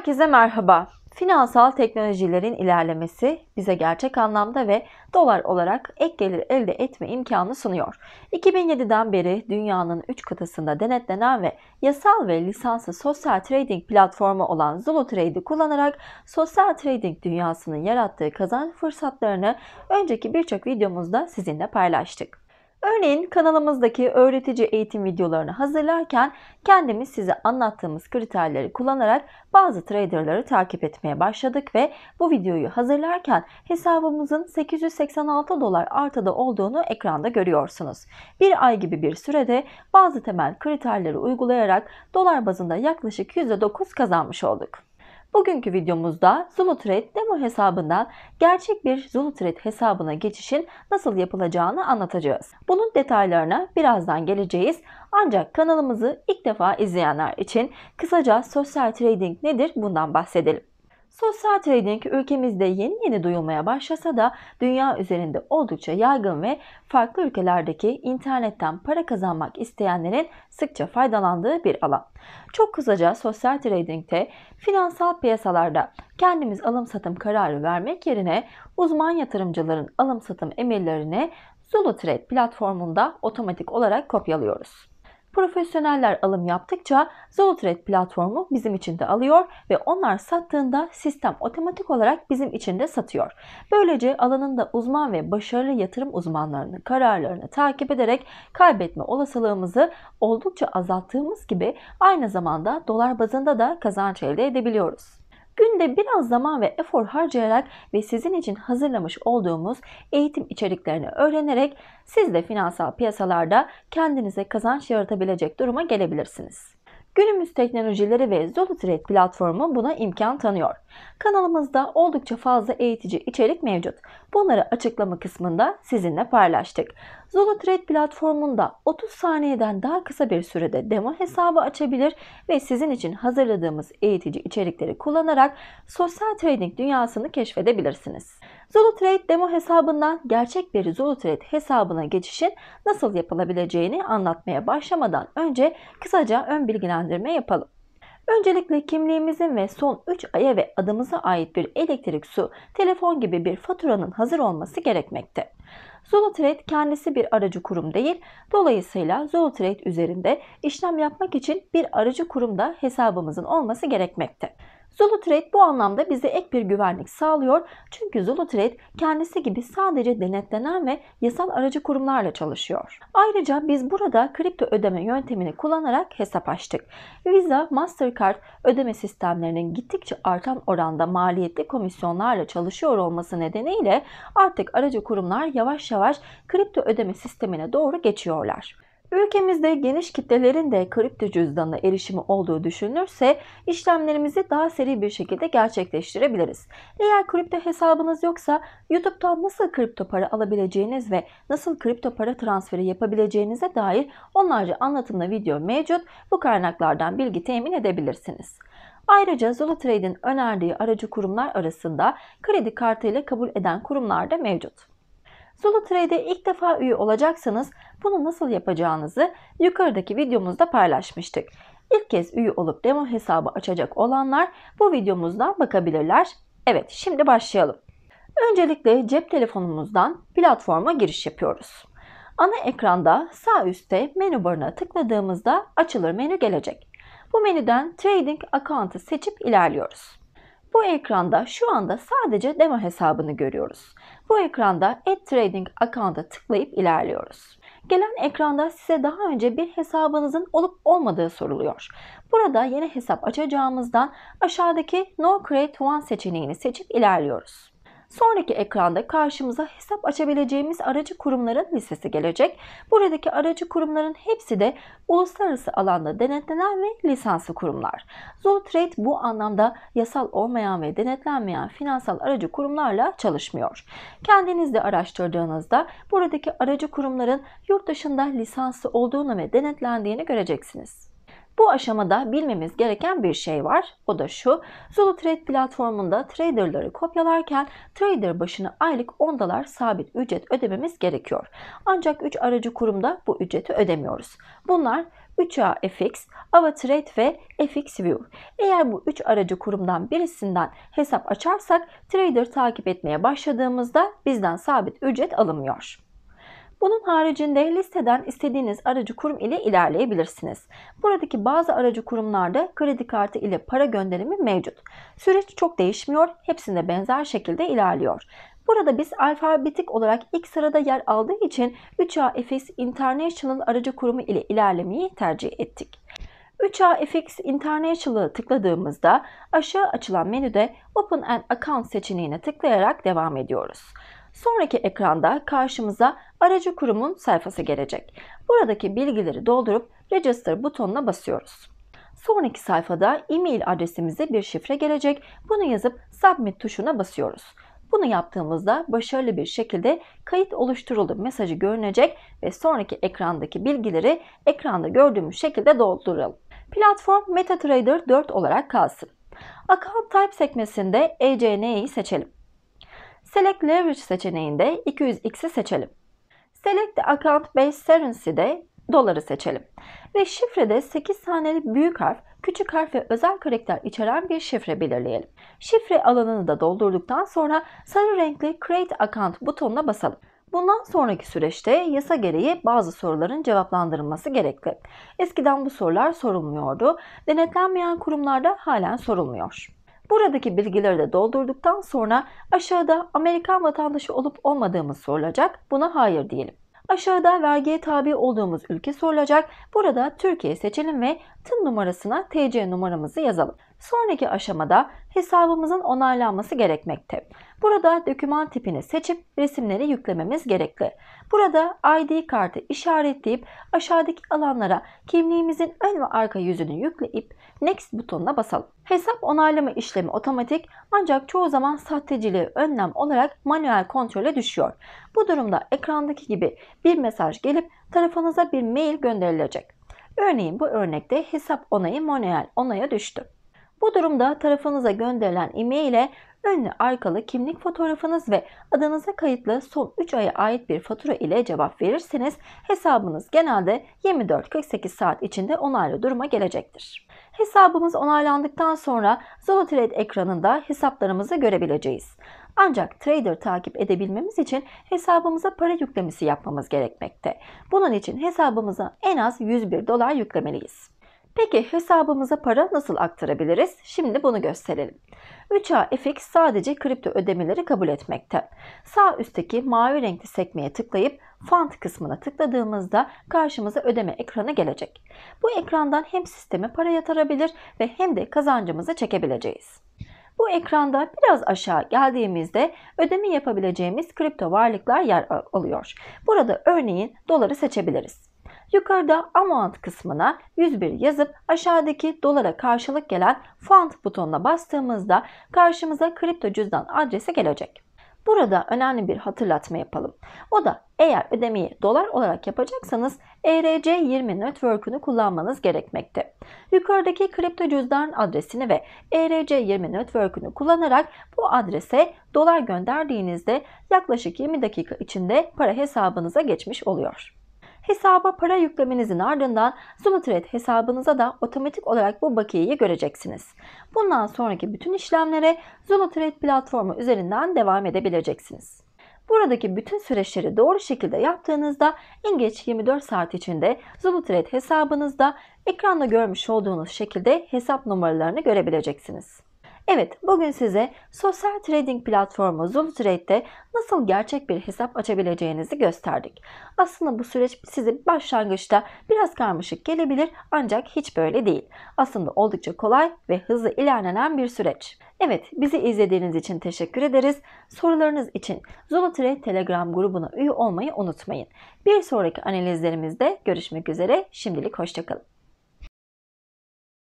Herkese merhaba. Finansal teknolojilerin ilerlemesi bize gerçek anlamda ve dolar olarak ek gelir elde etme imkanı sunuyor. 2007'den beri dünyanın 3 kıtasında denetlenen ve yasal ve lisanslı sosyal trading platformu olan Zulu kullanarak sosyal trading dünyasının yarattığı kazanç fırsatlarını önceki birçok videomuzda sizinle paylaştık. Örneğin kanalımızdaki öğretici eğitim videolarını hazırlarken kendimiz size anlattığımız kriterleri kullanarak bazı traderları takip etmeye başladık ve bu videoyu hazırlarken hesabımızın 886 dolar artıda olduğunu ekranda görüyorsunuz. Bir ay gibi bir sürede bazı temel kriterleri uygulayarak dolar bazında yaklaşık %9 kazanmış olduk. Bugünkü videomuzda ZuluTrade demo hesabından gerçek bir ZuluTrade hesabına geçişin nasıl yapılacağını anlatacağız. Bunun detaylarına birazdan geleceğiz. Ancak kanalımızı ilk defa izleyenler için kısaca sosyal trading nedir bundan bahsedelim. Sosyal trading ülkemizde yeni yeni duyulmaya başlasa da dünya üzerinde oldukça yaygın ve farklı ülkelerdeki internetten para kazanmak isteyenlerin sıkça faydalandığı bir alan. Çok kısaca sosyal tradingte finansal piyasalarda kendimiz alım satım kararı vermek yerine uzman yatırımcıların alım satım emirlerini Zulu Trade platformunda otomatik olarak kopyalıyoruz. Profesyoneller alım yaptıkça Zolotrade platformu bizim için de alıyor ve onlar sattığında sistem otomatik olarak bizim için de satıyor. Böylece alanında uzman ve başarılı yatırım uzmanlarının kararlarını takip ederek kaybetme olasılığımızı oldukça azalttığımız gibi aynı zamanda dolar bazında da kazanç elde edebiliyoruz. Günde biraz zaman ve efor harcayarak ve sizin için hazırlamış olduğumuz eğitim içeriklerini öğrenerek siz de finansal piyasalarda kendinize kazanç yaratabilecek duruma gelebilirsiniz. Günümüz teknolojileri ve Zolotrade platformu buna imkan tanıyor. Kanalımızda oldukça fazla eğitici içerik mevcut. Bunları açıklama kısmında sizinle paylaştık. Zolotrade platformunda 30 saniyeden daha kısa bir sürede demo hesabı açabilir ve sizin için hazırladığımız eğitici içerikleri kullanarak sosyal trading dünyasını keşfedebilirsiniz. ZoloTrade demo hesabından gerçek bir ZoloTrade hesabına geçişin nasıl yapılabileceğini anlatmaya başlamadan önce kısaca ön bilgilendirme yapalım. Öncelikle kimliğimizin ve son 3 aya ve adımıza ait bir elektrik, su, telefon gibi bir faturanın hazır olması gerekmekte. Zolotrade kendisi bir aracı kurum değil. Dolayısıyla Zolotrade üzerinde işlem yapmak için bir aracı kurumda hesabımızın olması gerekmekte. Zulu bu anlamda bize ek bir güvenlik sağlıyor. Çünkü Zulu kendisi gibi sadece denetlenen ve yasal aracı kurumlarla çalışıyor. Ayrıca biz burada kripto ödeme yöntemini kullanarak hesap açtık. Visa, Mastercard ödeme sistemlerinin gittikçe artan oranda maliyetli komisyonlarla çalışıyor olması nedeniyle artık aracı kurumlar yavaş yavaş kripto ödeme sistemine doğru geçiyorlar. Ülkemizde geniş kitlelerin de kripto cüzdanına erişimi olduğu düşünülürse işlemlerimizi daha seri bir şekilde gerçekleştirebiliriz. Eğer kripto hesabınız yoksa YouTube'dan nasıl kripto para alabileceğiniz ve nasıl kripto para transferi yapabileceğinize dair onlarca anlatımlı video mevcut. Bu kaynaklardan bilgi temin edebilirsiniz. Ayrıca ZuluTrade'in önerdiği aracı kurumlar arasında kredi kartıyla kabul eden kurumlar da mevcut. Solo Trade'e ilk defa üye olacaksanız bunu nasıl yapacağınızı yukarıdaki videomuzda paylaşmıştık. İlk kez üye olup demo hesabı açacak olanlar bu videomuzdan bakabilirler. Evet şimdi başlayalım. Öncelikle cep telefonumuzdan platforma giriş yapıyoruz. Ana ekranda sağ üstte menü barına tıkladığımızda açılır menü gelecek. Bu menüden Trading Account'ı seçip ilerliyoruz. Bu ekranda şu anda sadece demo hesabını görüyoruz. Bu ekranda Add Trading account'a tıklayıp ilerliyoruz. Gelen ekranda size daha önce bir hesabınızın olup olmadığı soruluyor. Burada yeni hesap açacağımızdan aşağıdaki No Create One seçeneğini seçip ilerliyoruz. Sonraki ekranda karşımıza hesap açabileceğimiz aracı kurumların listesi gelecek. Buradaki aracı kurumların hepsi de uluslararası alanda denetlenen ve lisanslı kurumlar. Zolotrade bu anlamda yasal olmayan ve denetlenmeyen finansal aracı kurumlarla çalışmıyor. Kendiniz de araştırdığınızda buradaki aracı kurumların yurt dışında lisanslı olduğunu ve denetlendiğini göreceksiniz. Bu aşamada bilmemiz gereken bir şey var. O da şu. Zulu Trade platformunda traderları kopyalarken trader başına aylık 10 dolar sabit ücret ödememiz gerekiyor. Ancak 3 aracı kurumda bu ücreti ödemiyoruz. Bunlar 3A FX, AvaTrade ve FXView. Eğer bu 3 aracı kurumdan birisinden hesap açarsak trader takip etmeye başladığımızda bizden sabit ücret alınmıyor. Bunun haricinde listeden istediğiniz aracı kurum ile ilerleyebilirsiniz. Buradaki bazı aracı kurumlarda kredi kartı ile para gönderimi mevcut. Süreç çok değişmiyor, hepsinde benzer şekilde ilerliyor. Burada biz alfabetik olarak ilk sırada yer aldığı için 3A FX International aracı kurumu ile ilerlemeyi tercih ettik. 3A FX International'ı tıkladığımızda aşağı açılan menüde Open an Account seçeneğine tıklayarak devam ediyoruz. Sonraki ekranda karşımıza aracı kurumun sayfası gelecek. Buradaki bilgileri doldurup Register butonuna basıyoruz. Sonraki sayfada e-mail adresimize bir şifre gelecek. Bunu yazıp Submit tuşuna basıyoruz. Bunu yaptığımızda başarılı bir şekilde kayıt oluşturuldu mesajı görünecek ve sonraki ekrandaki bilgileri ekranda gördüğümüz şekilde dolduralım. Platform MetaTrader 4 olarak kalsın. Account Type sekmesinde ECN'yi seçelim. Select Leverage seçeneğinde 200x'i seçelim. Select the Account Based Currency'de doları seçelim. Ve şifrede 8 haneli büyük harf, küçük harf ve özel karakter içeren bir şifre belirleyelim. Şifre alanını da doldurduktan sonra sarı renkli Create Account butonuna basalım. Bundan sonraki süreçte yasa gereği bazı soruların cevaplandırılması gerekli. Eskiden bu sorular sorulmuyordu. Denetlenmeyen kurumlarda halen sorulmuyor. Buradaki bilgileri de doldurduktan sonra aşağıda Amerikan vatandaşı olup olmadığımız sorulacak. Buna hayır diyelim. Aşağıda vergiye tabi olduğumuz ülke sorulacak. Burada Türkiye seçelim ve TIN numarasına TC numaramızı yazalım sonraki aşamada hesabımızın onaylanması gerekmekte. Burada doküman tipini seçip resimleri yüklememiz gerekli. Burada ID kartı işaretleyip aşağıdaki alanlara kimliğimizin ön ve arka yüzünü yükleyip Next butonuna basalım. Hesap onaylama işlemi otomatik ancak çoğu zaman sahteciliği önlem olarak manuel kontrole düşüyor. Bu durumda ekrandaki gibi bir mesaj gelip tarafınıza bir mail gönderilecek. Örneğin bu örnekte hesap onayı manuel onaya düştü. Bu durumda tarafınıza gönderilen e-maile önlü arkalı kimlik fotoğrafınız ve adınıza kayıtlı son 3 aya ait bir fatura ile cevap verirseniz hesabınız genelde 24-48 saat içinde onaylı duruma gelecektir. Hesabımız onaylandıktan sonra Zolotrade ekranında hesaplarımızı görebileceğiz. Ancak trader takip edebilmemiz için hesabımıza para yüklemesi yapmamız gerekmekte. Bunun için hesabımıza en az 101 dolar yüklemeliyiz. Peki hesabımıza para nasıl aktarabiliriz? Şimdi bunu gösterelim. 3A FX sadece kripto ödemeleri kabul etmekte. Sağ üstteki mavi renkli sekmeye tıklayıp Fund kısmına tıkladığımızda karşımıza ödeme ekranı gelecek. Bu ekrandan hem sisteme para yatırabilir ve hem de kazancımızı çekebileceğiz. Bu ekranda biraz aşağı geldiğimizde ödeme yapabileceğimiz kripto varlıklar yer alıyor. Burada örneğin doları seçebiliriz. Yukarıda amount kısmına 101 yazıp aşağıdaki dolara karşılık gelen font butonuna bastığımızda karşımıza kripto cüzdan adresi gelecek. Burada önemli bir hatırlatma yapalım. O da eğer ödemeyi dolar olarak yapacaksanız ERC20 network'ünü kullanmanız gerekmekte. Yukarıdaki kripto cüzdan adresini ve ERC20 network'ünü kullanarak bu adrese dolar gönderdiğinizde yaklaşık 20 dakika içinde para hesabınıza geçmiş oluyor. Hesaba para yüklemenizin ardından Zulutrade hesabınıza da otomatik olarak bu bakiyeyi göreceksiniz. Bundan sonraki bütün işlemlere Zulutrade platformu üzerinden devam edebileceksiniz. Buradaki bütün süreçleri doğru şekilde yaptığınızda en geç 24 saat içinde Zulutrade hesabınızda ekranda görmüş olduğunuz şekilde hesap numaralarını görebileceksiniz. Evet, bugün size sosyal trading platformu ZoomTrade'de nasıl gerçek bir hesap açabileceğinizi gösterdik. Aslında bu süreç size başlangıçta biraz karmaşık gelebilir ancak hiç böyle değil. Aslında oldukça kolay ve hızlı ilerlenen bir süreç. Evet, bizi izlediğiniz için teşekkür ederiz. Sorularınız için ZoomTrade Telegram grubuna üye olmayı unutmayın. Bir sonraki analizlerimizde görüşmek üzere. Şimdilik hoşçakalın.